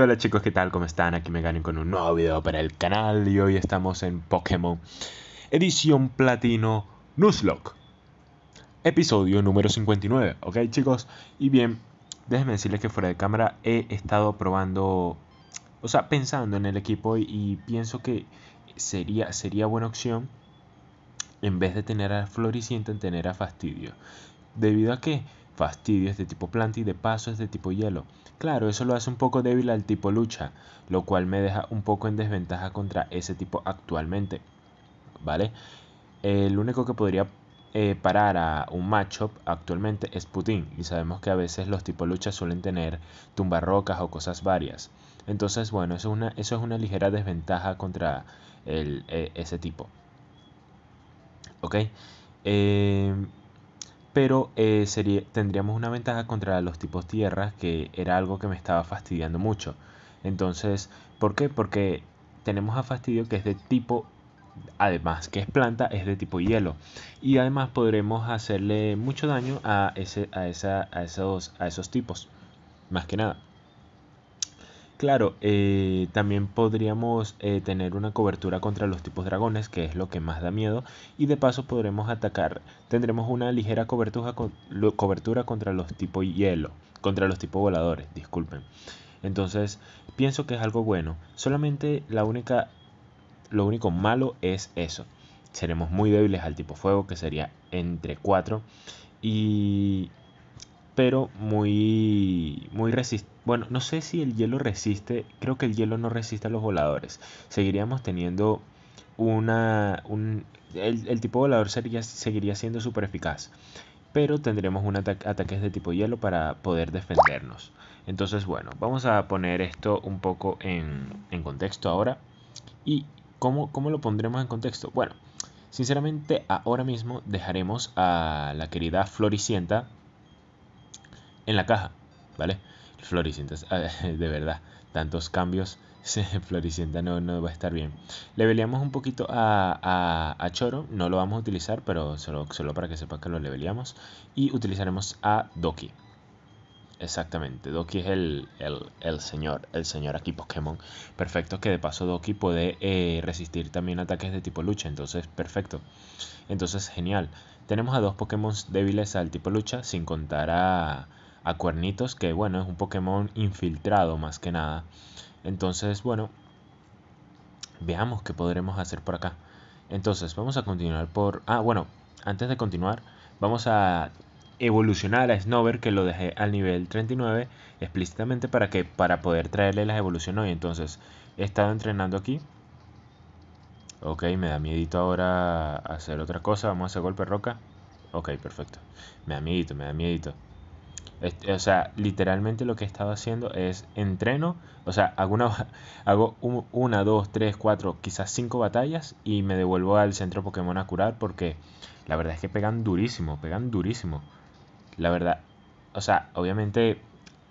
hola chicos, ¿qué tal? ¿Cómo están? Aquí me ganen con un nuevo video para el canal y hoy estamos en Pokémon Edición Platino Nuzlocke Episodio número 59, ¿ok chicos? Y bien, déjenme decirles que fuera de cámara he estado probando, o sea, pensando en el equipo y, pienso que sería, sería buena opción en vez de tener a Floricienta en tener a Fastidio. Debido a que fastidio es de tipo planta y de paso es de tipo hielo. Claro, eso lo hace un poco débil al tipo lucha, lo cual me deja un poco en desventaja contra ese tipo actualmente. ¿Vale? El único que podría eh, parar a un matchup actualmente es Putin, y sabemos que a veces los tipos lucha suelen tener rocas o cosas varias. Entonces, bueno, eso es una, eso es una ligera desventaja contra eh, ese tipo. ¿Ok? Eh, pero eh, tendríamos una ventaja contra los tipos tierra que era algo que me estaba fastidiando mucho. Entonces, ¿por qué? Porque tenemos a Fastidio que es de tipo, además que es planta, es de tipo hielo. Y además podremos hacerle mucho daño a, ese, a, esa, a esos tipos, más que nada. Claro, eh, también podríamos eh, tener una cobertura contra los tipos dragones, que es lo que más da miedo, y de paso podremos atacar, tendremos una ligera cobertura, contra los tipos hielo, contra los tipos voladores, disculpen. Entonces, pienso que es algo bueno, solamente la única, lo único malo es eso. Seremos muy débiles al tipo fuego, que sería entre 4, y... pero muy, muy resistentes bueno, no sé si el hielo resiste, creo que el hielo no resiste a los voladores. Seguiríamos teniendo una... Un, el, tipo volador sería, seguiría siendo súper eficaz, pero tendremos un ataque ataques de tipo hielo para poder defendernos. Entonces, bueno, vamos a poner esto un poco en, contexto ahora. ¿Y cómo, cómo lo pondremos en contexto? Bueno, sinceramente ahora mismo dejaremos a la querida Floricienta en la caja, ¿vale? Floricienta, ah, de verdad, tantos cambios, floricienta no, no va a estar bien. Le un poquito a, Choro, no lo vamos a utilizar, pero solo, solo para que sepas que lo leveleamos. Y utilizaremos a Doki. Exactamente, Doki es el, el, el, señor, el señor aquí Pokémon. Perfecto, que de paso Doki puede eh, resistir también ataques de tipo lucha, entonces perfecto. Entonces genial. Tenemos a dos Pokémon débiles al tipo lucha, sin contar a, a Cuernitos, que bueno, es un Pokémon infiltrado más que nada. Entonces, bueno, veamos qué podremos hacer por acá. Entonces, vamos a continuar por... Ah, bueno, antes de continuar, vamos a evolucionar a Snover, que lo dejé al nivel 39, explícitamente para que para poder traerle las evoluciones hoy. Entonces, he estado entrenando aquí. Ok, me da miedito ahora hacer otra cosa. Vamos a hacer golpe roca. Ok, perfecto. Me da miedito, me da miedito. Este, o sea, literalmente lo que he estado haciendo es entreno, o sea, hago, una, hago una, dos, tres, cuatro, quizás cinco batallas y me devuelvo al centro Pokémon a curar porque la verdad es que pegan durísimo, pegan durísimo. La verdad, o sea, obviamente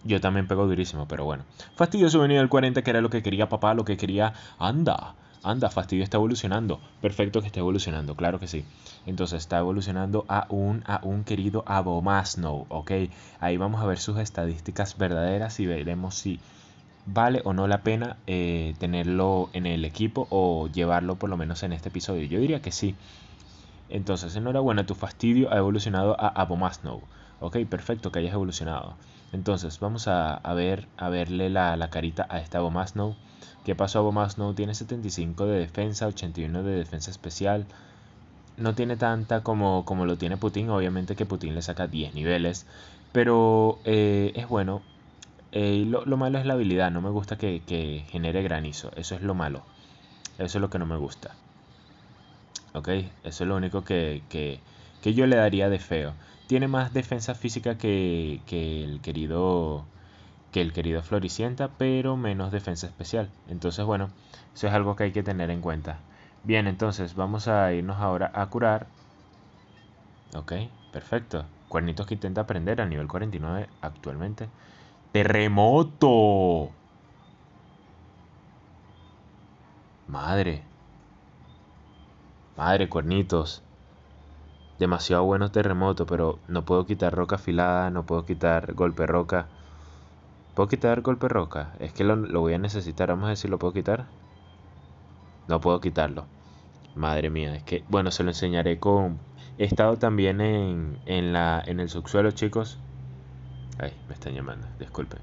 yo también pego durísimo, pero bueno. Fastidioso venir al 40 que era lo que quería papá, lo que quería... Anda, Anda, fastidio está evolucionando. Perfecto que está evolucionando, claro que sí. Entonces está evolucionando a un, a un querido Abomasnow, ¿ok? Ahí vamos a ver sus estadísticas verdaderas y veremos si vale o no la pena eh, tenerlo en el equipo o llevarlo por lo menos en este episodio. Yo diría que sí. Entonces, enhorabuena, tu fastidio ha evolucionado a Abomasnow. Ok, perfecto, que hayas evolucionado. Entonces, vamos a, ver, a verle la, carita a esta Bomasnow. ¿Qué pasó a Bomasnow? Tiene 75 de defensa, 81 de defensa especial. No tiene tanta como, como lo tiene Putin. Obviamente que Putin le saca 10 niveles. Pero eh, es bueno. Eh, lo, malo es la habilidad. No me gusta que, genere granizo. Eso es lo malo. Eso es lo que no me gusta. ¿ok? Eso es lo único que, que, yo le daría de feo tiene más defensa física que, el querido que el querido Floricienta, pero menos defensa especial. Entonces, bueno, eso es algo que hay que tener en cuenta. Bien, entonces vamos a irnos ahora a curar. Ok, perfecto. Cuernitos que intenta aprender a nivel 49 actualmente. ¡Terremoto! Madre. Madre, cuernitos demasiado bueno terremoto, pero no puedo quitar roca afilada, no puedo quitar golpe roca. ¿Puedo quitar golpe roca? Es que lo, lo voy a necesitar, vamos a ver si lo puedo quitar. No puedo quitarlo. Madre mía, es que, bueno, se lo enseñaré con... He estado también en, en, la, en el subsuelo, chicos. Ay, me están llamando, disculpen.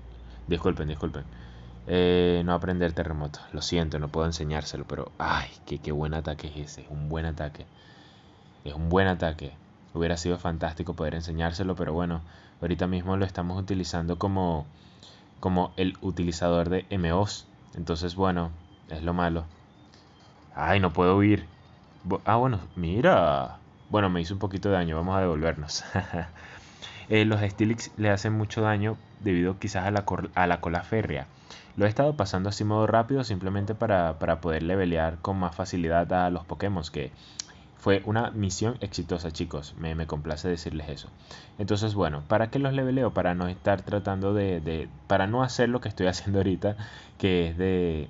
Disculpen, disculpen. Eh, no aprender terremoto, lo siento, no puedo enseñárselo, pero... Ay, qué, qué buen ataque es ese, un buen ataque. Es un buen ataque. Hubiera sido fantástico poder enseñárselo, pero bueno, ahorita mismo lo estamos utilizando como, como el utilizador de MOs. Entonces, bueno, es lo malo. Ay, no puedo huir. Ah, bueno, mira. Bueno, me hizo un poquito de daño, vamos a devolvernos. Eh, los Stilix le hacen mucho daño debido quizás a la, a la cola férrea. Lo he estado pasando así modo rápido simplemente para, para poder levelear con más facilidad a los Pokémon, que fue una misión exitosa, chicos. Me, complace decirles eso. Entonces, bueno, ¿para qué los leveleo? Para no estar tratando de, Para no hacer lo que estoy haciendo ahorita, que es de...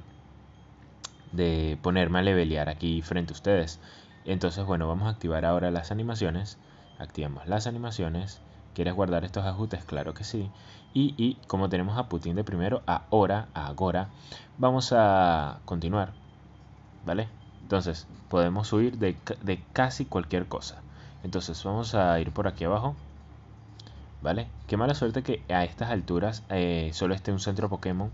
De ponerme a levelear aquí frente a ustedes. Entonces, bueno, vamos a activar ahora las animaciones. Activamos las animaciones. ¿Quieres guardar estos ajustes? Claro que sí. Y, y, como tenemos a Putin de primero, ahora, ahora, vamos a continuar. ¿Vale? Entonces, podemos huir de, casi cualquier cosa. Entonces, vamos a ir por aquí abajo. ¿Vale? Qué mala suerte que a estas alturas eh, solo esté un centro Pokémon.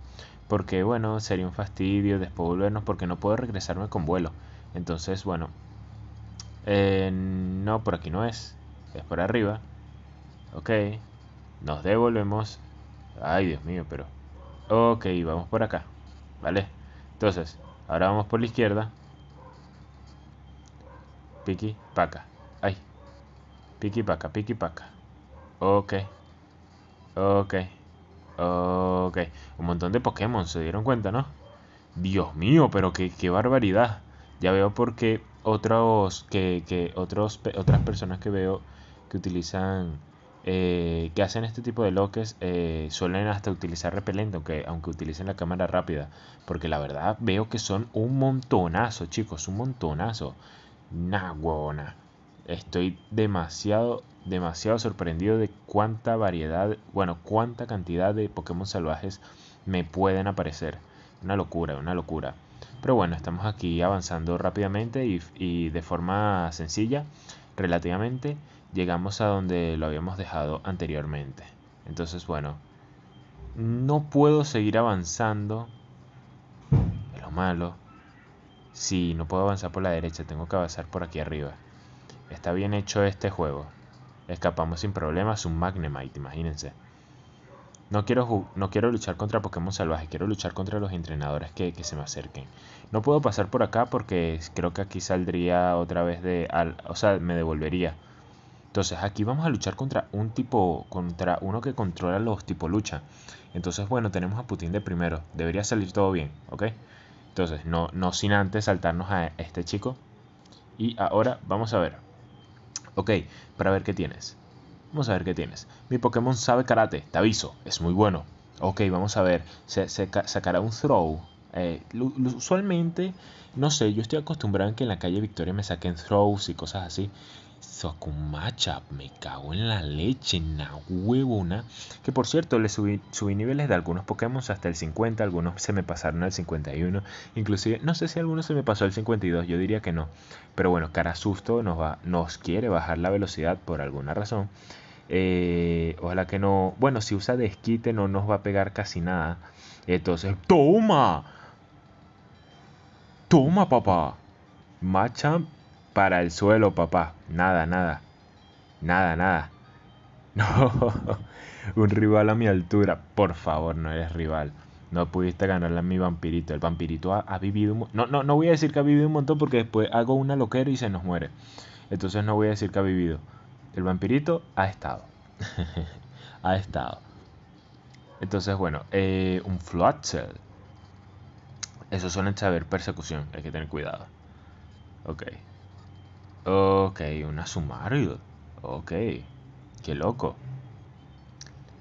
Porque, bueno, sería un fastidio después volvernos porque no puedo regresarme con vuelo. Entonces, bueno. Eh, no, por aquí no es. Es por arriba. Ok. Nos devolvemos. Ay, Dios mío, pero... Ok, vamos por acá. ¿Vale? Entonces, ahora vamos por la izquierda. Piki, paca. Ay. Piki paca, piqui, paca. Ok. Ok. Ok. Un montón de Pokémon, se dieron cuenta, ¿no? Dios mío, pero qué, barbaridad. Ya veo por qué otros, que, otros, otras personas que veo que utilizan, eh, que hacen este tipo de loques, eh, suelen hasta utilizar repelente, aunque, aunque utilicen la cámara rápida. Porque la verdad veo que son un montonazo, chicos, un montonazo. Nah, Estoy demasiado, demasiado sorprendido de cuánta variedad, bueno, cuánta cantidad de Pokémon salvajes me pueden aparecer. Una locura, una locura. Pero bueno, estamos aquí avanzando rápidamente y, y de forma sencilla, relativamente, llegamos a donde lo habíamos dejado anteriormente. Entonces, bueno, no puedo seguir avanzando. lo malo. Si no puedo avanzar por la derecha, tengo que avanzar por aquí arriba. Está bien hecho este juego. Escapamos sin problemas un Magnemite, imagínense. No quiero, no quiero luchar contra Pokémon salvajes, quiero luchar contra los entrenadores que, que, se me acerquen. No puedo pasar por acá porque creo que aquí saldría otra vez de... Al, o sea, me devolvería. Entonces aquí vamos a luchar contra un tipo, contra uno que controla los tipo lucha. Entonces bueno, tenemos a Putin de primero. Debería salir todo bien, ¿ok? Entonces, no, no sin antes saltarnos a este chico. Y ahora vamos a ver. Ok, para ver qué tienes. Vamos a ver qué tienes. Mi Pokémon sabe karate, te aviso, es muy bueno. Ok, vamos a ver. Se, se sacará un throw. Eh, usualmente, no sé, yo estoy acostumbrado a que en la calle Victoria me saquen throws y cosas así. Sakumacha, me cago en la leche, na huevona. Que por cierto, le subí, subí niveles de algunos Pokémon hasta el 50, algunos se me pasaron al 51. Inclusive, no sé si alguno se me pasó al 52, yo diría que no. Pero bueno, cara susto nos, va, nos quiere bajar la velocidad por alguna razón. Eh, ojalá que no. Bueno, si usa desquite no nos va a pegar casi nada. Entonces, ¡toma! Toma, papá. Machamp para el suelo, papá. Nada, nada. Nada, nada. No, un rival a mi altura. Por favor, no eres rival. No pudiste ganarle a mi vampirito. El vampirito ha, vivido un no, no, no voy a decir que ha vivido un montón porque después hago una loquera y se nos muere. Entonces no voy a decir que ha vivido. El vampirito ha estado. ha estado. Entonces, bueno, eh, un Flotsel. Eso suelen saber persecución, hay que tener cuidado. Ok. Ok, una sumario. Ok. Qué loco.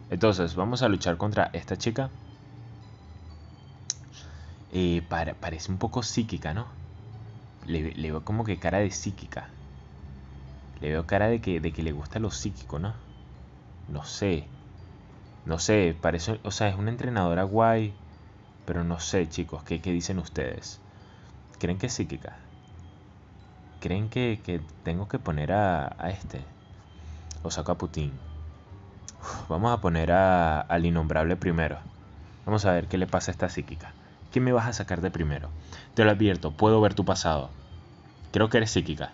Entonces, vamos a luchar contra esta chica. Y eh, parece un poco psíquica, ¿no? Le, veo como que cara de psíquica. Le veo cara de que, de que le gusta lo psíquico, ¿no? No sé. No sé, parece... O sea, es una entrenadora guay pero no sé, chicos, ¿qué, qué dicen ustedes? ¿Creen que es psíquica? ¿Creen que, tengo que poner a, este? O saco a Putin. vamos a poner a, al innombrable primero. Vamos a ver qué le pasa a esta psíquica. ¿Qué me vas a sacar de primero? Te lo advierto, puedo ver tu pasado. Creo que eres psíquica.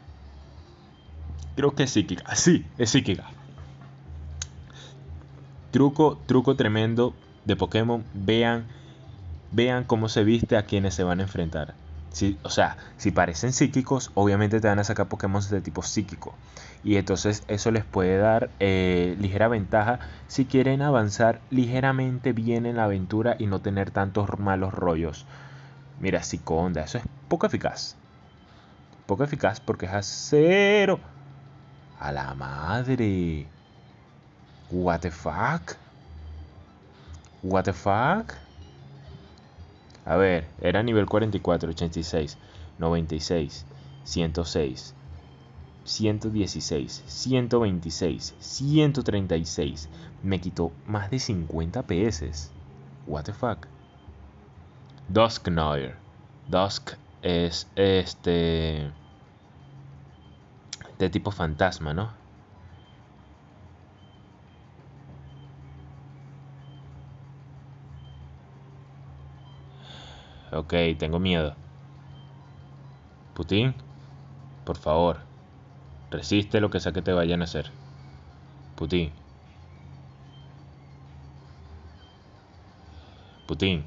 Creo que es psíquica. Sí, es psíquica. Truco, truco tremendo de Pokémon. Vean vean cómo se viste a quienes se van a enfrentar. o sea, si parecen psíquicos, obviamente te van a sacar Pokémon de tipo psíquico. Y entonces eso les puede dar eh, ligera ventaja si quieren avanzar ligeramente bien en la aventura y no tener tantos malos rollos. Mira, Psiconda eso es poco eficaz. Poco eficaz porque es a cero. A la madre. What the fuck? What the fuck? A ver, era nivel 44, 86, 96, 106, 116, 126, 136. Me quitó más de 50 PS. What the fuck. Dusk Dusk es este. De tipo fantasma, ¿no? Ok, tengo miedo. Putin, por favor, resiste lo que sea que te vayan a hacer. Putin. Putin.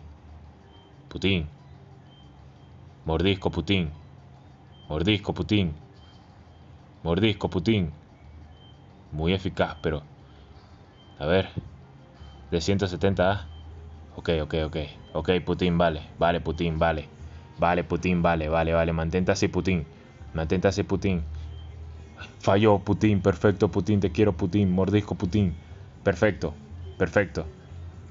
Putin. Mordisco Putin. Mordisco Putin. Mordisco Putin. Muy eficaz, pero... A ver. De 170A. Ok, ok, ok. Ok, Putin, vale. Vale, Putin, vale. Vale, Putin, vale, vale, vale. Mantente así, Putin. Mantente así, Putin. Falló, Putin. Perfecto, Putin. Te quiero, Putin. Mordisco, Putin. Perfecto, perfecto.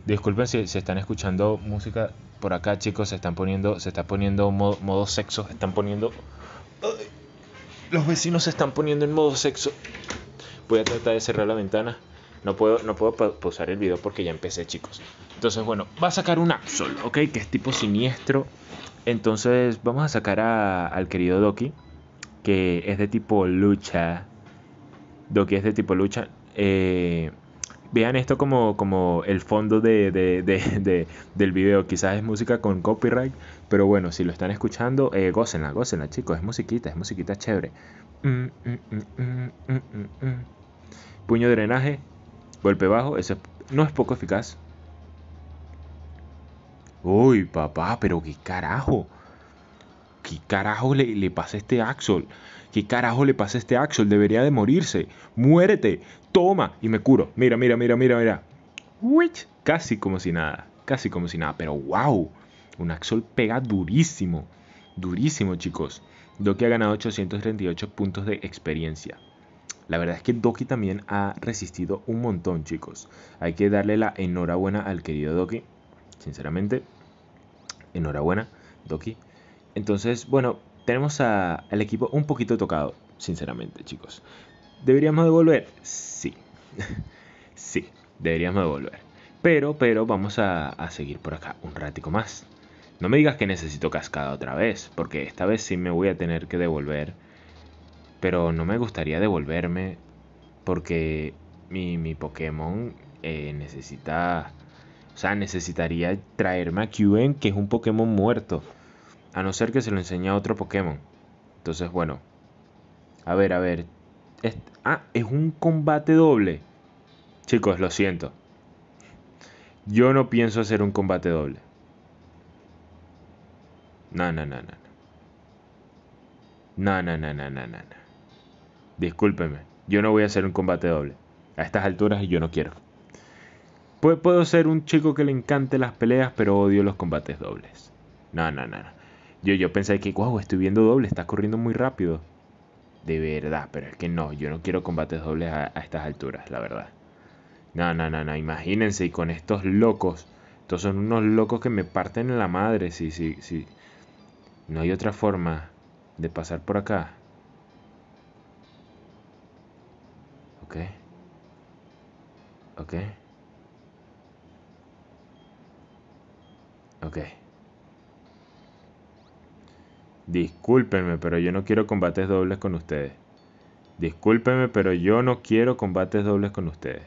Disculpen si se están escuchando música por acá, chicos. Se están poniendo, se está poniendo modo, modo sexo. Se están poniendo. Los vecinos se están poniendo en modo sexo. Voy a tratar de cerrar la ventana. No puedo, no puedo pausar el video porque ya empecé, chicos. Entonces, bueno, va a sacar un Absol, ¿ok? Que es tipo siniestro. Entonces, vamos a sacar al querido Doki, que es de tipo lucha. Doki es de tipo lucha. Eh, vean esto como, como el fondo de, del video. Quizás es música con copyright, pero bueno, si lo están escuchando, eh, gócenla, gócenla, chicos. Es musiquita, es musiquita chévere. Mm, mm, mm, Puño de drenaje, Golpe bajo, eso no es poco eficaz. Uy, papá, pero qué carajo. ¿Qué carajo le, le pasa a este Axol? ¿Qué carajo le pasa a este Axol? Debería de morirse. Muérete. Toma. Y me curo. Mira, mira, mira, mira, mira. casi como si nada. Casi como si nada. Pero wow. Un Axol pega durísimo. Durísimo, chicos. que ha ganado 838 puntos de experiencia. La verdad es que Doki también ha resistido un montón, chicos. Hay que darle la enhorabuena al querido Doki. Sinceramente, enhorabuena, Doki. Entonces, bueno, tenemos al equipo un poquito tocado, sinceramente, chicos. ¿Deberíamos devolver? Sí. sí, deberíamos devolver. Pero, pero, vamos a, a seguir por acá un ratico más. No me digas que necesito cascada otra vez, porque esta vez sí me voy a tener que devolver pero no me gustaría devolverme porque mi, mi Pokémon eh, necesita, o sea, necesitaría traerme a QN, que es un Pokémon muerto, a no ser que se lo enseñe a otro Pokémon. Entonces, bueno, a ver, a ver. Es, ah, es un combate doble. Chicos, lo siento. Yo no pienso hacer un combate doble. no, no, no. No, no, no, no, no, no. no discúlpeme, yo no voy a hacer un combate doble. A estas alturas yo no quiero. Pues puedo ser un chico que le encante las peleas, pero odio los combates dobles. No, no, no. Yo, yo pensé que, wow, estoy viendo doble, estás corriendo muy rápido. De verdad, pero es que no, yo no quiero combates dobles a, estas alturas, la verdad. No, no, no, no, imagínense, y con estos locos. Estos son unos locos que me parten en la madre, sí, sí, sí. No hay otra forma de pasar por acá. ok ok discúlpenme pero yo no quiero combates dobles con ustedes discúlpenme pero yo no quiero combates dobles con ustedes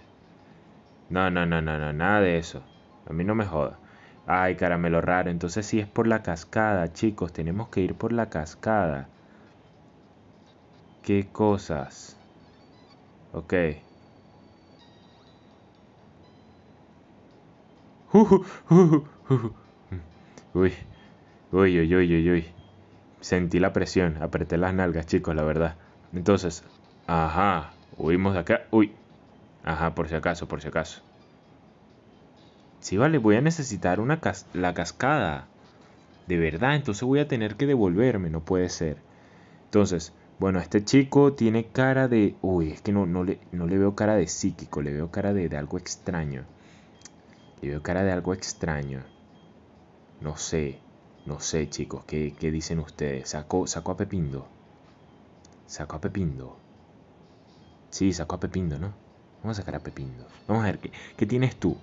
no no no no nada de eso a mí no me joda ay caramelo raro entonces sí es por la cascada chicos tenemos que ir por la cascada qué cosas Ok. uy, uy, uy, uy, uy, uy. Sentí la presión, apreté las nalgas, chicos, la verdad. Entonces, ajá, huimos de acá. Uy, ajá, por si acaso, por si acaso. Sí, vale, voy a necesitar una la cascada. De verdad, entonces voy a tener que devolverme, no puede ser. Entonces, bueno, este chico tiene cara de... Uy, es que no, no, le, no le veo cara de psíquico, le veo cara de, algo extraño. Le veo cara de algo extraño. No sé, no sé chicos, ¿qué, dicen ustedes? Sacó, a Pepindo. Sacó a Pepindo. Sí, sacó a Pepindo, ¿no? Vamos a sacar a Pepindo. Vamos a ver, qué tienes tú?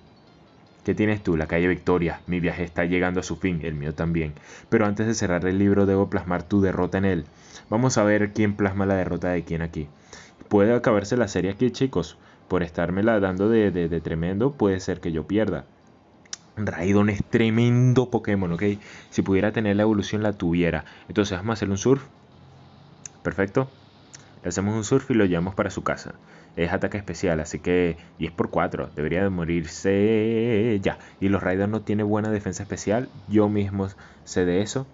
¿Qué tienes tú? La calle Victoria. Mi viaje está llegando a su fin, el mío también. Pero antes de cerrar el libro debo plasmar tu derrota en él. Vamos a ver quién plasma la derrota de quién aquí. Puede acabarse la serie aquí, chicos. Por la dando de, tremendo, puede ser que yo pierda. Raidon es tremendo Pokémon, ¿ok? Si pudiera tener la evolución, la tuviera. Entonces vamos a hacer un surf. Perfecto. Le hacemos un surf y lo llevamos para su casa es ataque especial, así que. Y es por 4, debería de morirse ya. Y los Raiders no tienen buena defensa especial, yo mismo sé de eso.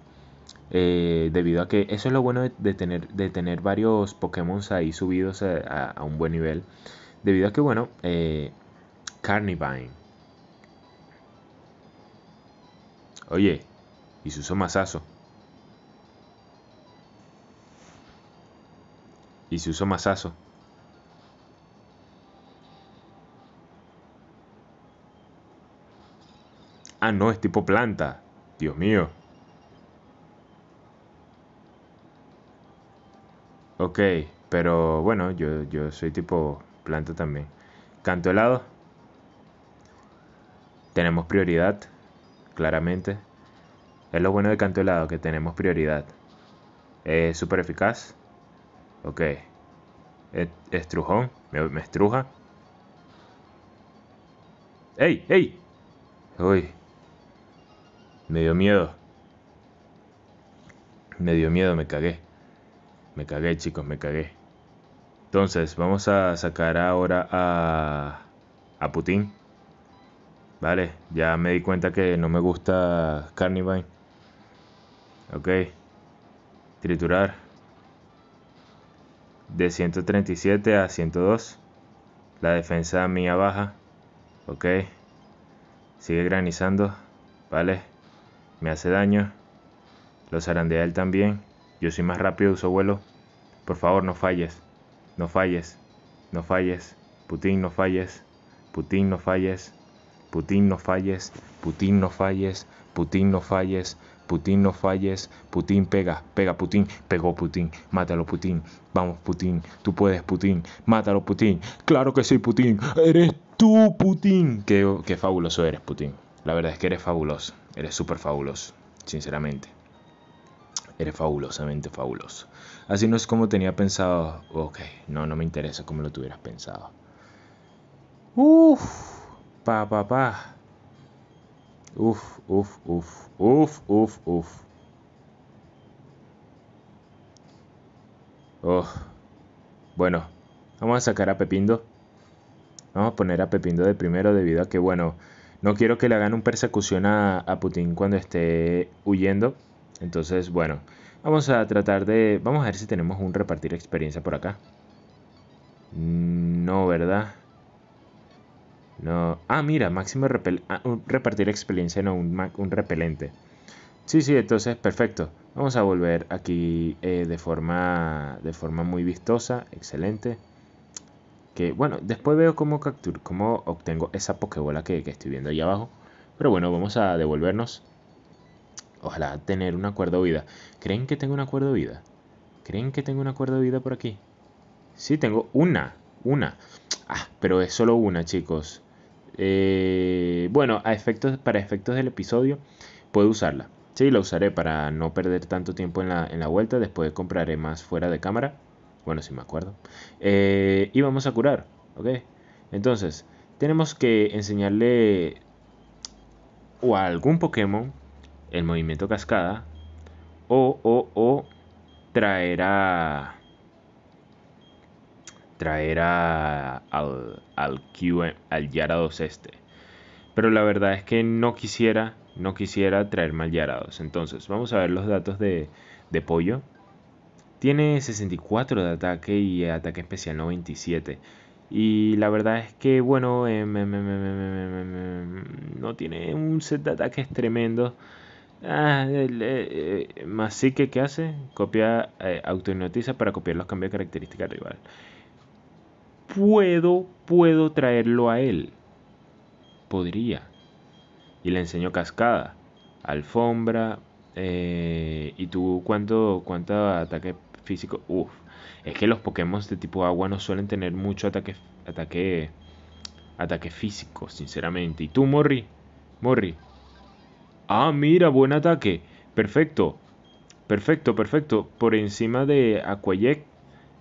Eh, debido a que eso es lo bueno de, tener, de tener varios Pokémon ahí subidos a, un buen nivel. Debido a que, bueno, eh, Carnivine. Oye, y se su masazo Y se usó masazo Ah, no, es tipo planta. Dios mío. Ok, pero bueno, yo, soy tipo planta también. Canto helado. Tenemos prioridad, claramente. Es lo bueno de canto helado, que tenemos prioridad. Es súper eficaz. Ok. Estrujón. Me, me estruja. ¡Ey! ¡Ey! Uy. Me dio miedo. Me dio miedo, me cagué. Me cagué, chicos, me cagué. Entonces, vamos a sacar ahora a, a Putin. Vale, ya me di cuenta que no me gusta Carnivine. Ok. Triturar. De 137 a 102. La defensa mía baja. Ok. Sigue granizando. Vale me hace daño. Los harán de él también. Yo soy más rápido, uso vuelo. Por favor, no falles. No falles. No falles. Putin, no falles. Putin, no falles. Putin, no falles. Putin, no falles. Putin, no falles. Putin, no falles. Putin, pega. Pega, Putin. Pegó, Putin. Mátalo, Putin. Vamos, Putin. Tú puedes, Putin. Mátalo, Putin. Claro que sí, Putin. Eres tú, Putin. Qué, qué fabuloso eres, Putin. La verdad es que eres fabuloso. Eres súper fabuloso, sinceramente. Eres fabulosamente fabuloso. Así no es como tenía pensado. Ok, no, no me interesa como lo tuvieras pensado. Uf, pa, pa, pa. Uf, uf, uf, uf, uf, uf. Oh. Bueno, vamos a sacar a Pepindo. Vamos a poner a Pepindo de primero debido a que, bueno, no quiero que le hagan un persecución a, a Putin cuando esté huyendo. Entonces, bueno, vamos a tratar de... Vamos a ver si tenemos un repartir experiencia por acá. No, ¿verdad? No. Ah, mira, máximo repel, ah, repartir experiencia, no, un, repelente. Sí, sí, entonces, perfecto. Vamos a volver aquí eh, de, forma, de forma muy vistosa, excelente. Que bueno, después veo cómo capturo, cómo obtengo esa pokebola que, que estoy viendo ahí abajo. Pero bueno, vamos a devolvernos. Ojalá tener un acuerdo vida. ¿Creen que tengo un acuerdo vida? ¿Creen que tengo un acuerdo vida por aquí? Sí, tengo una. Una. Ah, pero es solo una, chicos. Eh, bueno, a efectos, para efectos del episodio, puedo usarla. Sí, la usaré para no perder tanto tiempo en la, en la vuelta. Después compraré más fuera de cámara bueno, si me acuerdo, eh, y vamos a curar, ¿ok? Entonces, tenemos que enseñarle o a algún Pokémon el movimiento cascada o, o, o traer a... Traer a, al, al, al Yarados este. Pero la verdad es que no quisiera, no quisiera traer mal Yarados. Entonces, vamos a ver los datos de, de pollo. Tiene 64 de ataque y ataque especial 97. Y la verdad es que, bueno, no tiene un set de ataques tremendo. Ah, eh, eh, más sí que, ¿qué hace? Copia, eh, autonotiza para copiar los cambios de característica rival. Puedo, puedo traerlo a él. Podría. Y le enseño cascada, alfombra. ¿Y tú cuánto, cuánto ataque físico. uff, es que los Pokémon de tipo agua no suelen tener mucho ataque, ataque, ataque físico, sinceramente. ¿Y tú, Morri? Morri. Ah, mira, buen ataque. Perfecto. Perfecto, perfecto. Por encima de Aquayek,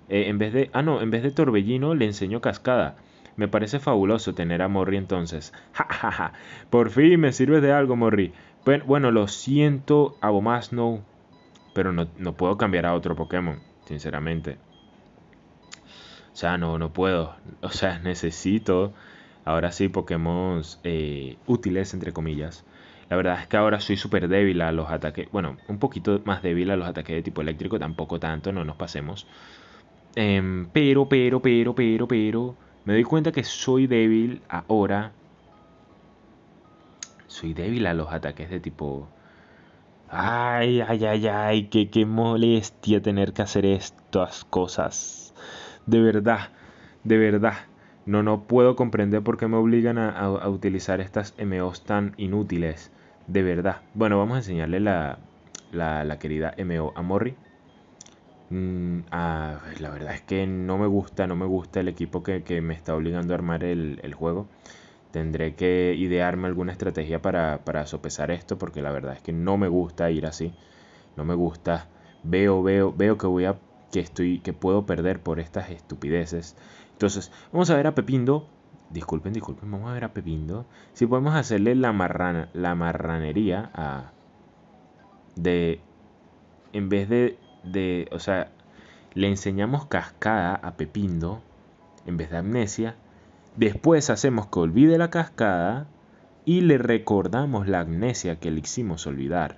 eh, en vez de... Ah, no, en vez de Torbellino le enseño Cascada. Me parece fabuloso tener a Morri entonces. Ja, ja, ja. Por fin me sirves de algo, Morri. Bueno, lo siento, Abomasnow pero no, puedo cambiar a otro Pokémon, sinceramente. O sea, no, no puedo. O sea, necesito ahora sí Pokémon útiles, entre comillas. La verdad es que ahora soy súper débil a los ataques. Bueno, un poquito más débil a los ataques de tipo eléctrico, tampoco tanto, no nos pasemos. pero, pero, pero, pero, pero. Me doy cuenta que soy débil ahora. Soy débil a los ataques de tipo Ay, ay, ay, ay, qué, qué molestia tener que hacer estas cosas. De verdad, de verdad. No, no puedo comprender por qué me obligan a, utilizar estas MOs tan inútiles. De verdad. Bueno, vamos a enseñarle la, querida MO a Morri. Mm, la verdad es que no me gusta, no me gusta el equipo que, me está obligando a armar el, el juego tendré que idearme alguna estrategia para, para sopesar esto, porque la verdad es que no me gusta ir así, no me gusta, veo, veo, veo que voy a, que estoy, que puedo perder por estas estupideces. Entonces, vamos a ver a Pepindo, disculpen, disculpen, vamos a ver a Pepindo, si podemos hacerle la, la marranería a, de, en vez de, de, o sea, le enseñamos cascada a Pepindo, en vez de amnesia, Después hacemos que olvide la cascada y le recordamos la amnesia que le hicimos olvidar.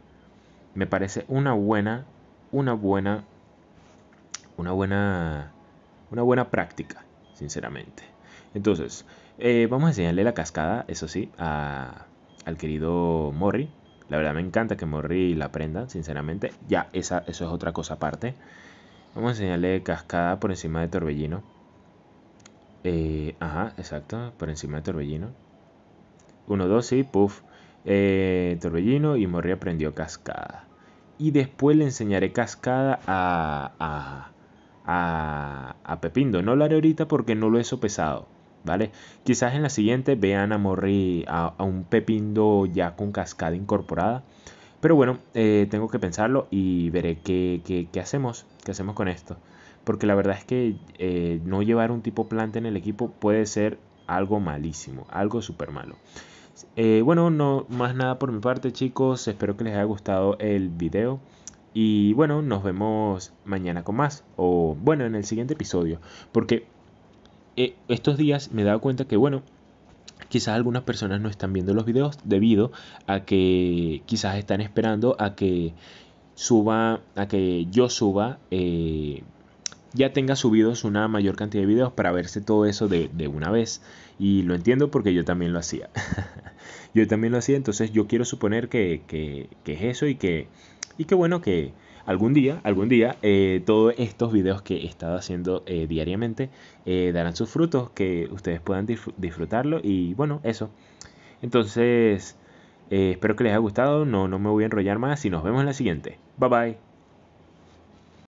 Me parece una buena, una buena, una buena, una buena práctica, sinceramente. Entonces, eh, vamos a enseñarle la cascada, eso sí, al querido Morri. La verdad me encanta que Morri la aprenda, sinceramente. Ya, esa, eso es otra cosa aparte. Vamos a enseñarle cascada por encima de Torbellino. Eh, ajá, exacto, por encima de Torbellino. Uno, dos, sí, puff. Eh, torbellino y Morri aprendió cascada. Y después le enseñaré cascada a, a, a, a Pepindo. No lo haré ahorita porque no lo he sopesado. ¿Vale? Quizás en la siguiente vean a Morri, a, un Pepindo ya con cascada incorporada. Pero bueno, eh, tengo que pensarlo y veré qué, qué, qué hacemos, qué hacemos con esto porque la verdad es que eh, no llevar un tipo planta en el equipo puede ser algo malísimo, algo súper malo. Eh, bueno, no más nada por mi parte chicos, espero que les haya gustado el video y bueno, nos vemos mañana con más o bueno, en el siguiente episodio, porque eh, estos días me he dado cuenta que bueno, quizás algunas personas no están viendo los videos debido a que quizás están esperando a que suba, a que yo suba ya tenga subidos una mayor cantidad de videos para verse todo eso de, una vez. Y lo entiendo porque yo también lo hacía. yo también lo hacía, entonces yo quiero suponer que, es eso y que, y bueno, que algún día, algún día, eh, todos estos videos que he estado haciendo eh, diariamente eh, darán sus frutos, que ustedes puedan disfrutarlo y bueno, eso. Entonces, espero que les haya gustado, no, no me voy a enrollar más y nos vemos en la siguiente. Bye bye.